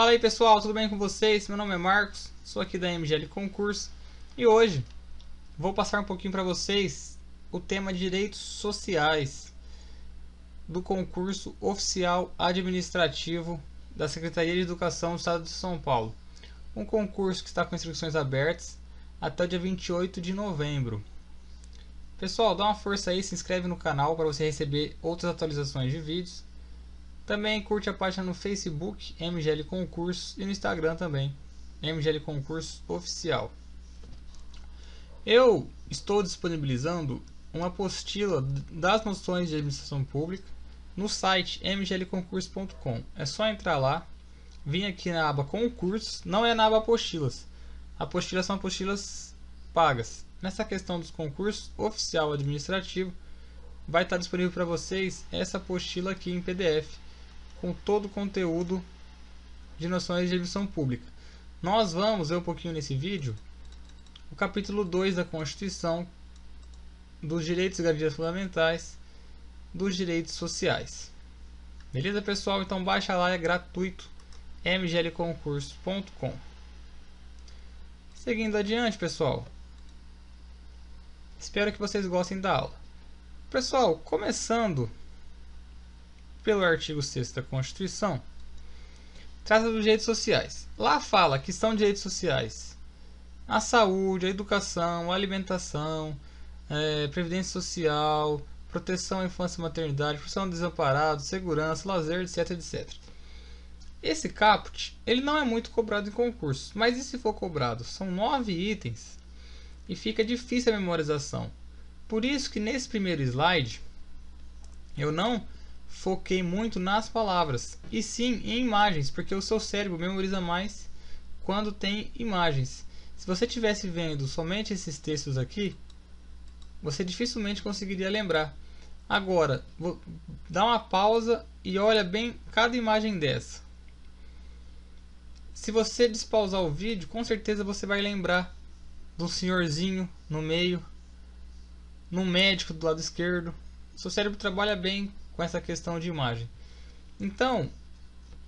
Fala aí pessoal, tudo bem com vocês? Meu nome é Marcos, sou aqui da MGL Concurso e hoje vou passar um pouquinho para vocês o tema de direitos sociais do concurso oficial administrativo da Secretaria de Educação do Estado de São Paulo. Um concurso que está com inscrições abertas até o dia 28 de novembro. Pessoal, dá uma força aí, se inscreve no canal para você receber outras atualizações de vídeos também curte a página no Facebook MGL Concursos e no Instagram também MGL Concursos Oficial. Eu estou disponibilizando uma apostila das noções de administração pública no site mglconcurso.com. É só entrar lá, vir aqui na aba concursos, não é na aba apostilas. Apostilas são apostilas pagas. Nessa questão dos concursos oficial administrativo, vai estar disponível para vocês essa apostila aqui em PDF com todo o conteúdo de noções de edição pública. Nós vamos ver um pouquinho nesse vídeo o capítulo 2 da Constituição dos direitos e garantias fundamentais dos direitos sociais. Beleza, pessoal? Então baixa lá, é gratuito, mglconcurso.com. Seguindo adiante, pessoal. Espero que vocês gostem da aula. Pessoal, começando pelo artigo 6 da Constituição, trata dos direitos sociais. Lá fala que são direitos sociais a saúde, a educação, a alimentação, é, previdência social, proteção à infância e maternidade, proteção ao desamparado, segurança, lazer, etc, etc. Esse caput, ele não é muito cobrado em concursos, mas e se for cobrado? São nove itens e fica difícil a memorização. Por isso que nesse primeiro slide, eu não foquei muito nas palavras, e sim em imagens, porque o seu cérebro memoriza mais quando tem imagens. Se você estivesse vendo somente esses textos aqui, você dificilmente conseguiria lembrar. Agora, vou dá uma pausa e olha bem cada imagem dessa. Se você despausar o vídeo, com certeza você vai lembrar do senhorzinho no meio, no médico do lado esquerdo. Seu cérebro trabalha bem com essa questão de imagem. Então,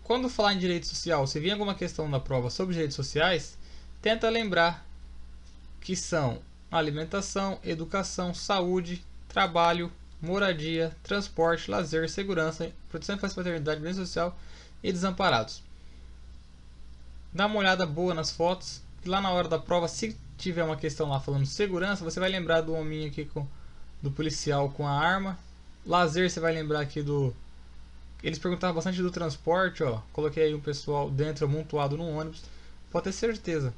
quando falar em direito social, se vir alguma questão da prova sobre direitos sociais, tenta lembrar que são alimentação, educação, saúde, trabalho, moradia, transporte, lazer, segurança, proteção e paternidade, bem social e desamparados. Dá uma olhada boa nas fotos, que lá na hora da prova, se tiver uma questão lá falando segurança, você vai lembrar do hominho aqui com, do policial com a arma Lazer, você vai lembrar aqui do... Eles perguntavam bastante do transporte, ó. Coloquei aí um pessoal dentro, amontoado no ônibus. Pode ter certeza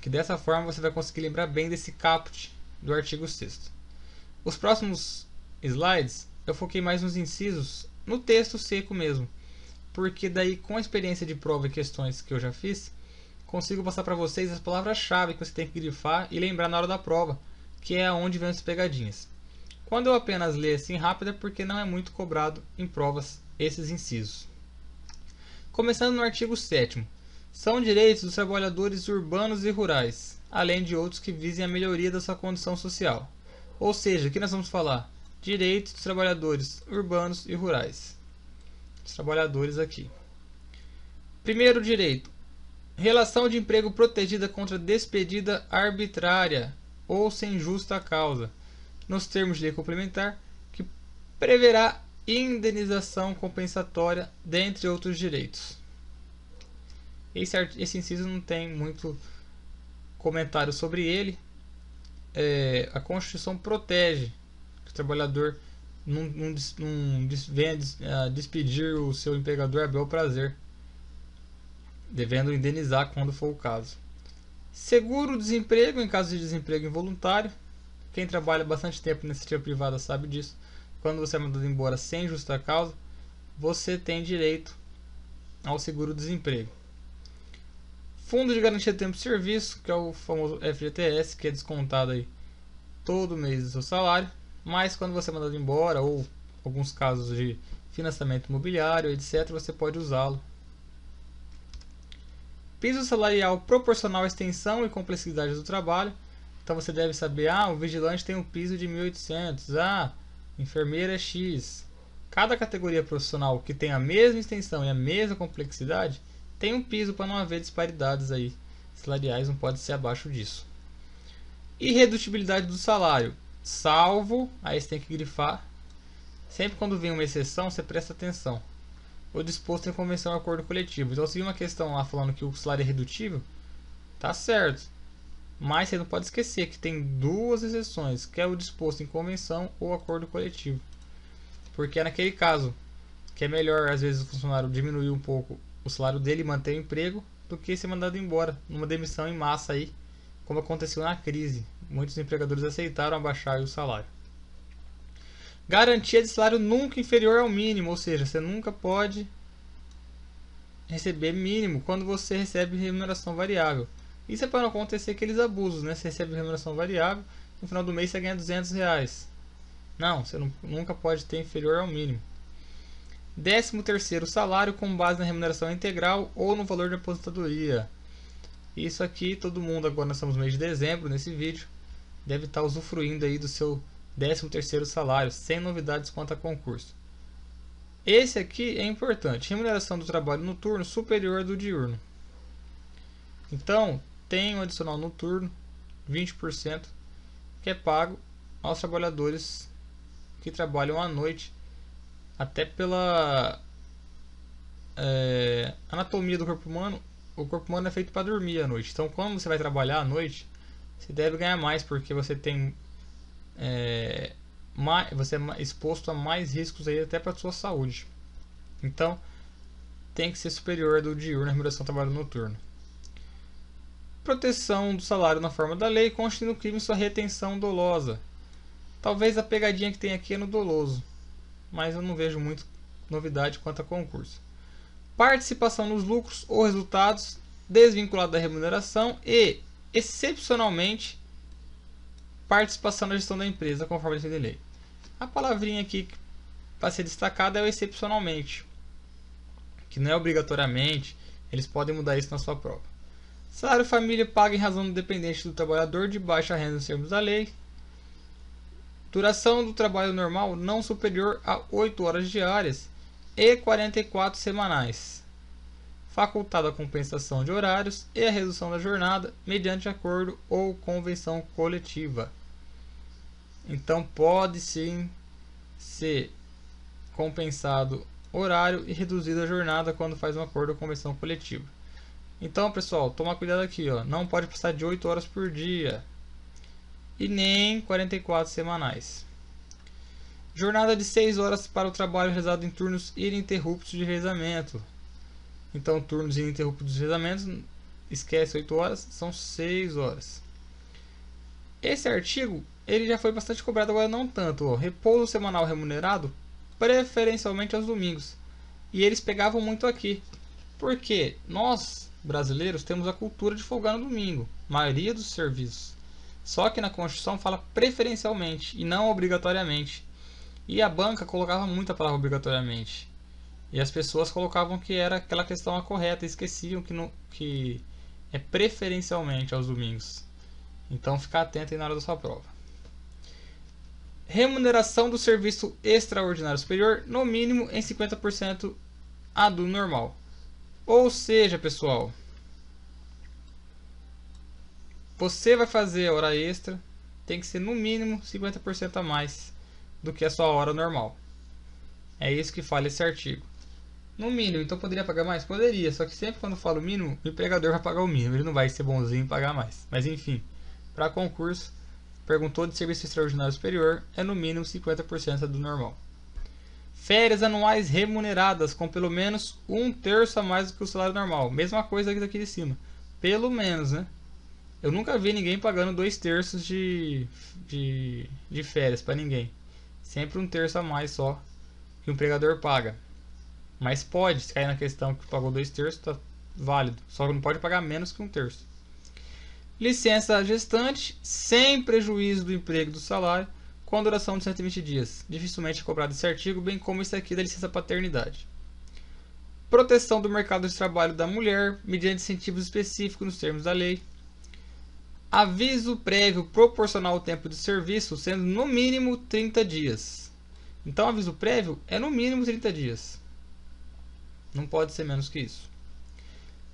que dessa forma você vai conseguir lembrar bem desse caput do artigo 6 Os próximos slides, eu foquei mais nos incisos, no texto seco mesmo. Porque daí, com a experiência de prova e questões que eu já fiz, consigo passar para vocês as palavras-chave que você tem que grifar e lembrar na hora da prova, que é onde vem as pegadinhas. Quando eu apenas leio assim rápido é porque não é muito cobrado em provas esses incisos. Começando no artigo 7 são direitos dos trabalhadores urbanos e rurais, além de outros que visem a melhoria da sua condição social. Ou seja, aqui nós vamos falar direitos dos trabalhadores urbanos e rurais. Os trabalhadores aqui. Primeiro direito: relação de emprego protegida contra despedida arbitrária ou sem justa causa nos termos de lei complementar, que preverá indenização compensatória, dentre outros direitos. Esse, esse inciso não tem muito comentário sobre ele. É, a Constituição protege que o trabalhador não, não, não venha despedir o seu empregador a é bel prazer, devendo indenizar quando for o caso. Seguro-desemprego em caso de desemprego involuntário, quem trabalha bastante tempo na iniciativa privada sabe disso. Quando você é mandado embora sem justa causa, você tem direito ao seguro-desemprego. Fundo de Garantia de Tempo de Serviço, que é o famoso FGTS, que é descontado aí todo mês do seu salário, mas quando você é mandado embora, ou alguns casos de financiamento imobiliário, etc., você pode usá-lo. Piso salarial proporcional à extensão e complexidade do trabalho, então você deve saber, ah, o vigilante tem um piso de 1.800, ah, enfermeira é X. Cada categoria profissional que tem a mesma extensão e a mesma complexidade tem um piso para não haver disparidades aí salariais, não pode ser abaixo disso. Irredutibilidade do salário, salvo, aí você tem que grifar. Sempre quando vem uma exceção, você presta atenção. O disposto em convenção ao acordo coletivo. Então, se uma questão lá falando que o salário é redutível, tá certo. Mas você não pode esquecer que tem duas exceções, que é o disposto em convenção ou acordo coletivo. Porque é naquele caso que é melhor, às vezes, o funcionário diminuir um pouco o salário dele e manter o emprego do que ser mandado embora numa demissão em massa aí, como aconteceu na crise. Muitos empregadores aceitaram abaixar o salário. Garantia de salário nunca inferior ao mínimo, ou seja, você nunca pode receber mínimo quando você recebe remuneração variável isso é para não acontecer aqueles abusos, né? Você recebe remuneração variável, no final do mês você ganha 200 reais. Não, você não, nunca pode ter inferior ao mínimo. 13 terceiro salário com base na remuneração integral ou no valor de aposentadoria. Isso aqui, todo mundo, agora nós estamos no mês de dezembro, nesse vídeo, deve estar tá usufruindo aí do seu 13 terceiro salário, sem novidades quanto a concurso. Esse aqui é importante, remuneração do trabalho noturno superior do diurno. Então, tem um adicional noturno, 20%, que é pago aos trabalhadores que trabalham à noite, até pela é, anatomia do corpo humano, o corpo humano é feito para dormir à noite. Então, quando você vai trabalhar à noite, você deve ganhar mais porque você tem é, mais, você é exposto a mais riscos aí até para sua saúde. Então, tem que ser superior do diurno em remuneração ao trabalho noturno proteção do salário na forma da lei constituindo no crime sua retenção dolosa. Talvez a pegadinha que tem aqui é no doloso, mas eu não vejo muito novidade quanto a concurso. Participação nos lucros ou resultados desvinculada da remuneração e, excepcionalmente, participação na gestão da empresa, conforme a lei. A palavrinha aqui para tá ser destacada é o excepcionalmente, que não é obrigatoriamente, eles podem mudar isso na sua prova. Salário família paga em razão do dependente do trabalhador de baixa renda nos termos da lei. Duração do trabalho normal não superior a 8 horas diárias e 44 semanais. Facultada a compensação de horários e a redução da jornada mediante acordo ou convenção coletiva. Então pode sim ser compensado horário e reduzida a jornada quando faz um acordo ou convenção coletiva. Então, pessoal, toma cuidado aqui, ó. Não pode passar de 8 horas por dia. E nem 44 semanais. Jornada de 6 horas para o trabalho realizado em turnos ininterruptos de rezamento. Então, turnos ininterruptos de rezamento, esquece 8 horas, são 6 horas. Esse artigo, ele já foi bastante cobrado, agora não tanto. Ó. Repouso semanal remunerado, preferencialmente aos domingos. E eles pegavam muito aqui. Porque nós brasileiros temos a cultura de folgar no domingo, maioria dos serviços. Só que na Constituição fala preferencialmente e não obrigatoriamente. E a banca colocava muito a palavra obrigatoriamente. E as pessoas colocavam que era aquela questão a correta, e esqueciam que, no, que é preferencialmente aos domingos. Então fica atento aí na hora da sua prova. Remuneração do serviço extraordinário superior, no mínimo em 50% a do normal. Ou seja, pessoal, você vai fazer a hora extra, tem que ser no mínimo 50% a mais do que a sua hora normal. É isso que fala esse artigo. No mínimo, então poderia pagar mais? Poderia, só que sempre quando eu falo mínimo, o empregador vai pagar o mínimo, ele não vai ser bonzinho e pagar mais. Mas enfim, para concurso, perguntou de serviço extraordinário superior, é no mínimo 50% do normal. Férias anuais remuneradas com pelo menos um terço a mais do que o salário normal. Mesma coisa aqui daqui de cima. Pelo menos, né? Eu nunca vi ninguém pagando dois terços de, de, de férias para ninguém. Sempre um terço a mais só que o empregador paga. Mas pode, se cair na questão que pagou dois terços, tá válido. Só que não pode pagar menos que um terço. Licença gestante, sem prejuízo do emprego do salário, com a duração de 120 dias, dificilmente é cobrado esse artigo, bem como esse aqui da licença paternidade. Proteção do mercado de trabalho da mulher, mediante incentivos específicos nos termos da lei. Aviso prévio proporcional ao tempo de serviço, sendo no mínimo 30 dias. Então, aviso prévio é no mínimo 30 dias. Não pode ser menos que isso.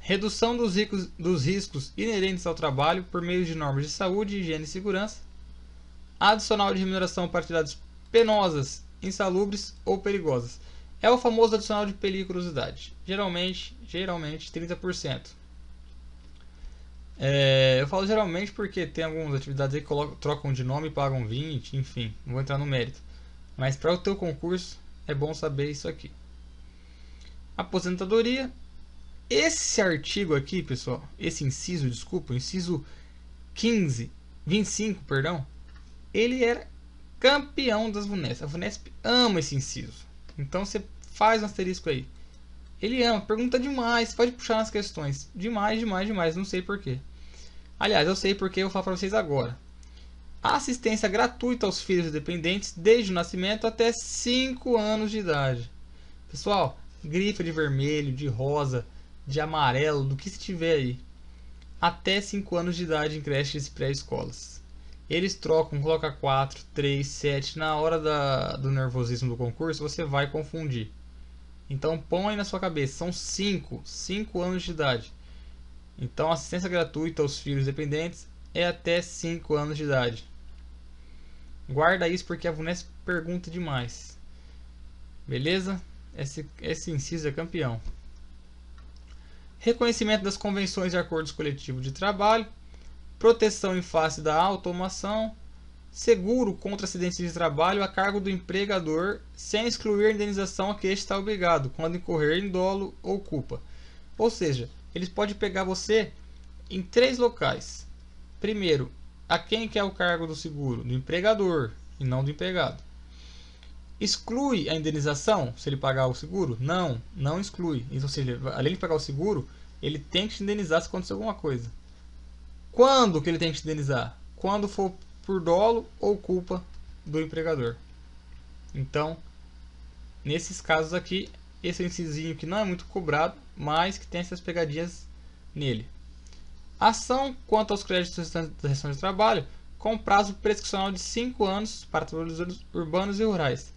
Redução dos riscos, dos riscos inerentes ao trabalho por meio de normas de saúde, higiene e segurança adicional de remuneração para atividades penosas, insalubres ou perigosas. É o famoso adicional de periculosidade, geralmente, geralmente 30%. É, eu falo geralmente porque tem algumas atividades que colocam, trocam de nome e pagam 20, enfim, não vou entrar no mérito. Mas para o teu concurso é bom saber isso aqui. Aposentadoria. Esse artigo aqui, pessoal, esse inciso, desculpa, inciso 15, 25, perdão, ele era é campeão das Vunesp. A Vunesp ama esse inciso. Então você faz um asterisco aí. Ele ama, pergunta demais, pode puxar nas questões. Demais, demais, demais, não sei porquê. Aliás, eu sei porquê, eu vou falar para vocês agora. Assistência gratuita aos filhos dependentes desde o nascimento até 5 anos de idade. Pessoal, grifa de vermelho, de rosa, de amarelo, do que se tiver aí. Até 5 anos de idade em creches e pré-escolas. Eles trocam, coloca 4, 3, 7. Na hora da, do nervosismo do concurso, você vai confundir. Então põe aí na sua cabeça, são 5, 5 anos de idade. Então assistência gratuita aos filhos dependentes é até 5 anos de idade. Guarda isso porque a Vunes pergunta demais. Beleza? Esse, esse inciso é campeão. Reconhecimento das convenções e acordos coletivos de trabalho proteção em face da automação, seguro contra acidentes de trabalho a cargo do empregador, sem excluir a indenização a que está obrigado, quando incorrer em dolo ou culpa. Ou seja, eles podem pegar você em três locais. Primeiro, a quem que é o cargo do seguro? Do empregador e não do empregado. Exclui a indenização se ele pagar o seguro? Não, não exclui. Então, se ele, além de pagar o seguro, ele tem que te indenizar se acontecer alguma coisa. Quando que ele tem que indenizar? Quando for por dolo ou culpa do empregador. Então, nesses casos aqui, esse incisinho que não é muito cobrado, mas que tem essas pegadinhas nele. Ação quanto aos créditos da restrição de trabalho, com prazo prescricional de 5 anos para trabalhadores urbanos e rurais,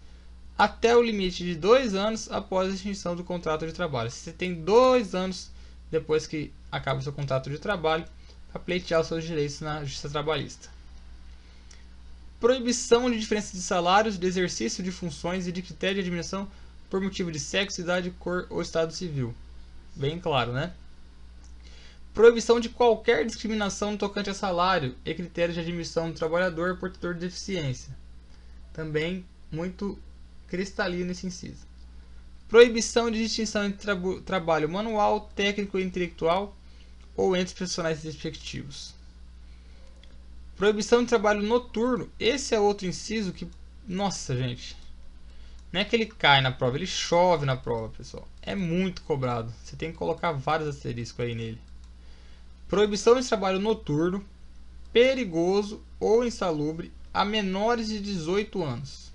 até o limite de 2 anos após a extinção do contrato de trabalho. Se você tem 2 anos depois que acaba o seu contrato de trabalho, a pleitear os seus direitos na justiça trabalhista. Proibição de diferença de salários, de exercício de funções e de critério de admissão por motivo de sexo, idade, cor ou estado civil. Bem claro, né? Proibição de qualquer discriminação no tocante a salário e critério de admissão do trabalhador portador de deficiência. Também muito cristalino esse inciso proibição de distinção entre tra trabalho manual, técnico e intelectual, ou entre os profissionais respectivos. Proibição de trabalho noturno. Esse é outro inciso que, nossa, gente. Não é que ele cai na prova, ele chove na prova, pessoal. É muito cobrado. Você tem que colocar vários asteriscos aí nele. Proibição de trabalho noturno, perigoso ou insalubre a menores de 18 anos.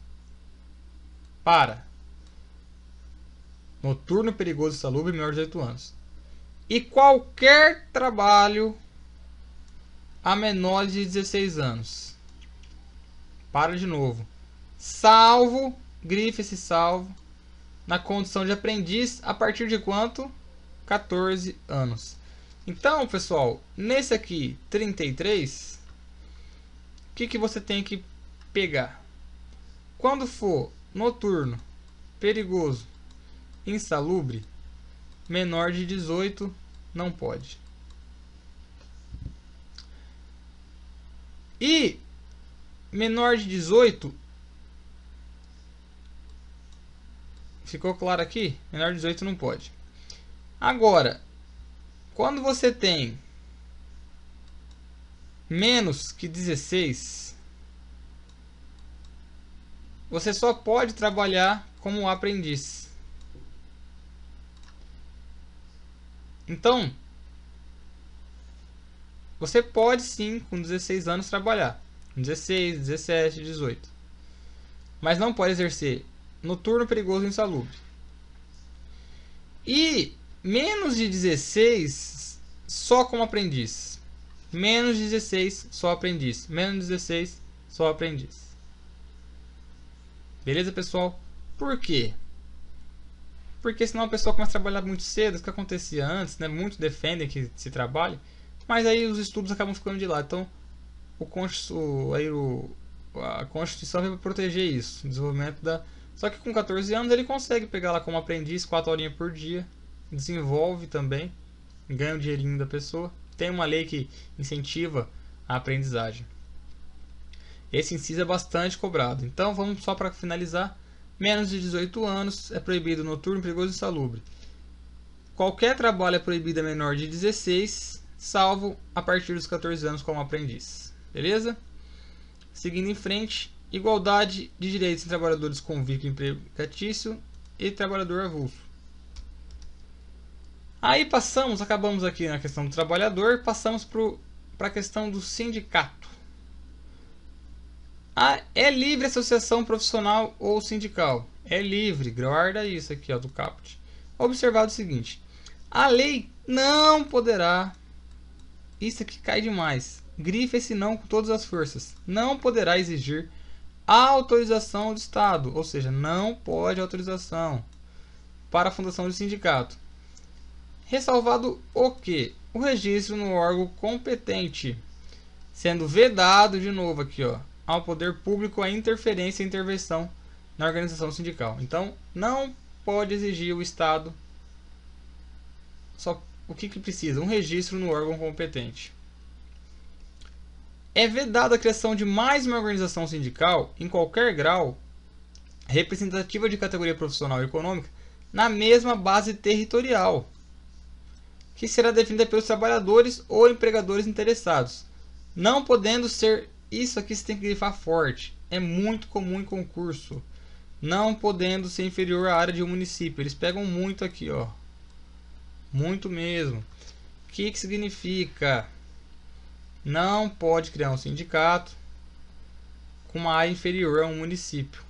Para. Noturno, perigoso e insalubre, menores de 18 anos e qualquer trabalho a menores de 16 anos. Para de novo. Salvo, grife esse salvo, na condição de aprendiz a partir de quanto? 14 anos. Então, pessoal, nesse aqui, 33, o que, que você tem que pegar? Quando for noturno, perigoso, insalubre, menor de 18 não pode. E menor de 18 Ficou claro aqui? Menor de 18 não pode. Agora, quando você tem menos que 16, você só pode trabalhar como aprendiz. Então, você pode sim, com 16 anos, trabalhar. 16, 17, 18. Mas não pode exercer noturno, perigoso e insalubre. E menos de 16, só como aprendiz. Menos 16, só aprendiz. Menos 16, só aprendiz. Beleza, pessoal? Por quê? Porque senão a pessoa começa a trabalhar muito cedo, isso que acontecia antes, né? Muitos defendem que se trabalhe, mas aí os estudos acabam ficando de lado. Então, o, o, aí o, a Constituição veio proteger isso, o desenvolvimento da... Só que com 14 anos ele consegue pegar lá como aprendiz, 4 horinhas por dia, desenvolve também, ganha o dinheirinho da pessoa. Tem uma lei que incentiva a aprendizagem. Esse inciso é bastante cobrado. Então, vamos só para finalizar Menos de 18 anos, é proibido noturno, perigoso e insalubre. Qualquer trabalho é proibido a menor de 16, salvo a partir dos 14 anos como aprendiz. Beleza? Seguindo em frente, igualdade de direitos em trabalhadores com vínculo empregatício e trabalhador avulso. Aí passamos, acabamos aqui na questão do trabalhador, passamos para a questão do sindicato. Ah, é livre associação profissional ou sindical. É livre, guarda isso aqui ó, do caput. Observado o seguinte, a lei não poderá, isso aqui cai demais, grife esse não com todas as forças, não poderá exigir autorização do Estado, ou seja, não pode autorização para a fundação de sindicato. Ressalvado o que? O registro no órgão competente, sendo vedado de novo aqui, ó, ao poder público a interferência e intervenção na organização sindical. Então, não pode exigir o Estado só o que, que precisa? Um registro no órgão competente. É vedada a criação de mais uma organização sindical, em qualquer grau, representativa de categoria profissional e econômica, na mesma base territorial, que será definida pelos trabalhadores ou empregadores interessados, não podendo ser isso aqui você tem que grifar forte. É muito comum em concurso. Não podendo ser inferior à área de um município. Eles pegam muito aqui, ó. Muito mesmo. O que, que significa? Não pode criar um sindicato com uma área inferior a um município.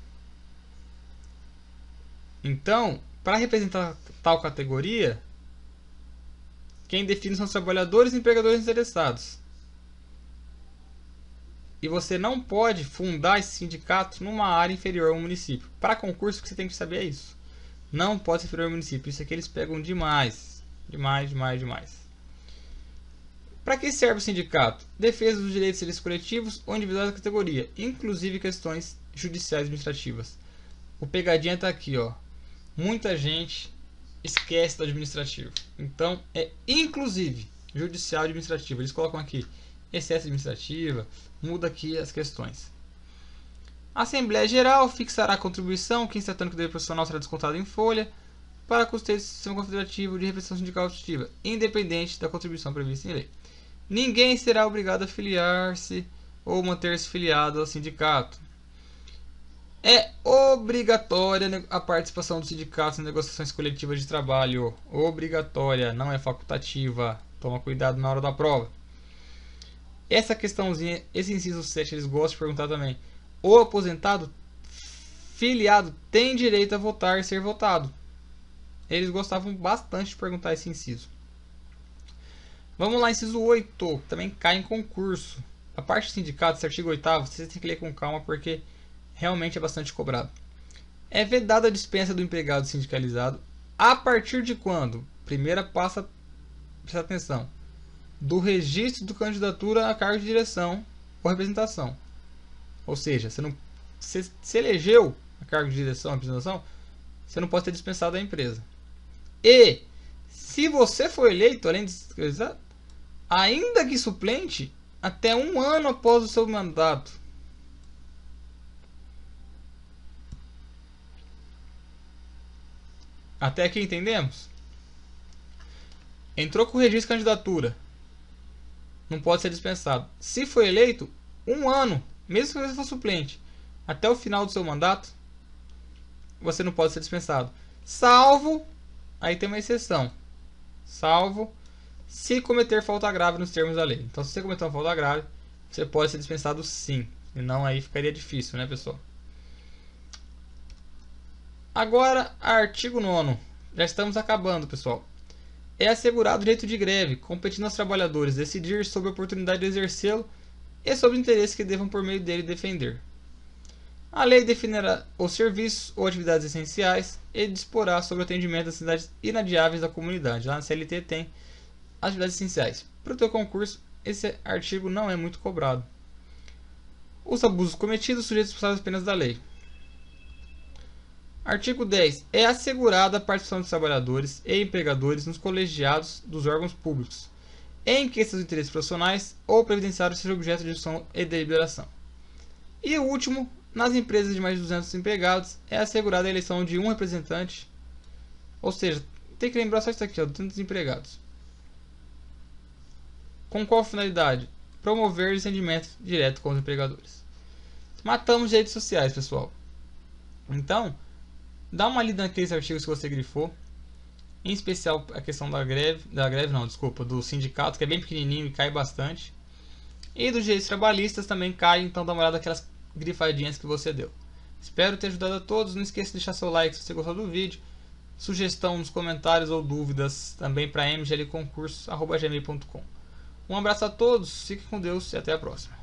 Então, para representar tal categoria, quem define são os trabalhadores e empregadores interessados e você não pode fundar esse sindicato numa área inferior ao município. Para concurso, o que você tem que saber é isso. Não pode ser inferior ao município. Isso aqui é eles pegam demais. Demais, demais, demais. Para que serve o sindicato? Defesa dos direitos civis coletivos ou individuais da categoria, inclusive questões judiciais e administrativas. O pegadinha está aqui, ó. Muita gente esquece do administrativo. Então, é inclusive judicial e administrativo. Eles colocam aqui excesso administrativa, muda aqui as questões. A Assembleia Geral fixará a contribuição que, em satânico deve profissional, será descontado em folha para custeio do sistema confederativo de representação sindical auditiva, independente da contribuição prevista em lei. Ninguém será obrigado a filiar-se ou manter-se filiado ao sindicato. É obrigatória a participação do sindicato em negociações coletivas de trabalho. Obrigatória, não é facultativa. Toma cuidado na hora da prova. Essa questãozinha, esse inciso 7, eles gostam de perguntar também. O aposentado filiado tem direito a votar e ser votado. Eles gostavam bastante de perguntar esse inciso. Vamos lá, inciso 8, também cai em concurso. A parte do sindicato, esse artigo 8 vocês têm que ler com calma porque realmente é bastante cobrado. É vedada a dispensa do empregado sindicalizado a partir de quando? Primeira passa, presta atenção, do registro de candidatura a cargo de direção ou representação. Ou seja, você não você se elegeu a cargo de direção ou representação, você não pode ser dispensado da empresa. E se você for eleito, além de ainda que suplente, até um ano após o seu mandato. Até aqui entendemos? Entrou com o registro de candidatura não pode ser dispensado. Se for eleito, um ano, mesmo que você for suplente, até o final do seu mandato, você não pode ser dispensado. Salvo, aí tem uma exceção. Salvo se cometer falta grave nos termos da lei. Então, se você cometer uma falta grave, você pode ser dispensado sim. E não aí ficaria difícil, né, pessoal? Agora, artigo 9. Já estamos acabando, pessoal é assegurado o direito de greve, competindo aos trabalhadores decidir sobre a oportunidade de exercê-lo e sobre o interesse que devam por meio dele defender. A lei definirá os serviços ou atividades essenciais e disporá sobre o atendimento das cidades inadiáveis da comunidade. Lá na CLT tem atividades essenciais. Para o teu concurso, esse artigo não é muito cobrado. Os abusos cometidos sujeitos às penas da lei. Artigo 10. É assegurada a participação dos trabalhadores e empregadores nos colegiados dos órgãos públicos, em que seus interesses profissionais ou previdenciários sejam objeto de discussão e deliberação. E o último, nas empresas de mais de 200 empregados, é assegurada a eleição de um representante, ou seja, tem que lembrar só isso aqui, ó, 200 empregados. Com qual finalidade? Promover ressentimento direto com os empregadores. Matamos direitos sociais, pessoal. Então, Dá uma lida naqueles artigos que você grifou, em especial a questão da greve, da greve não, desculpa, do sindicato, que é bem pequenininho e cai bastante. E dos direitos trabalhistas também cai, então dá uma olhada naquelas grifadinhas que você deu. Espero ter ajudado a todos, não esqueça de deixar seu like se você gostou do vídeo, sugestão nos comentários ou dúvidas também para mglconcursos.gmail.com. Um abraço a todos, fique com Deus e até a próxima.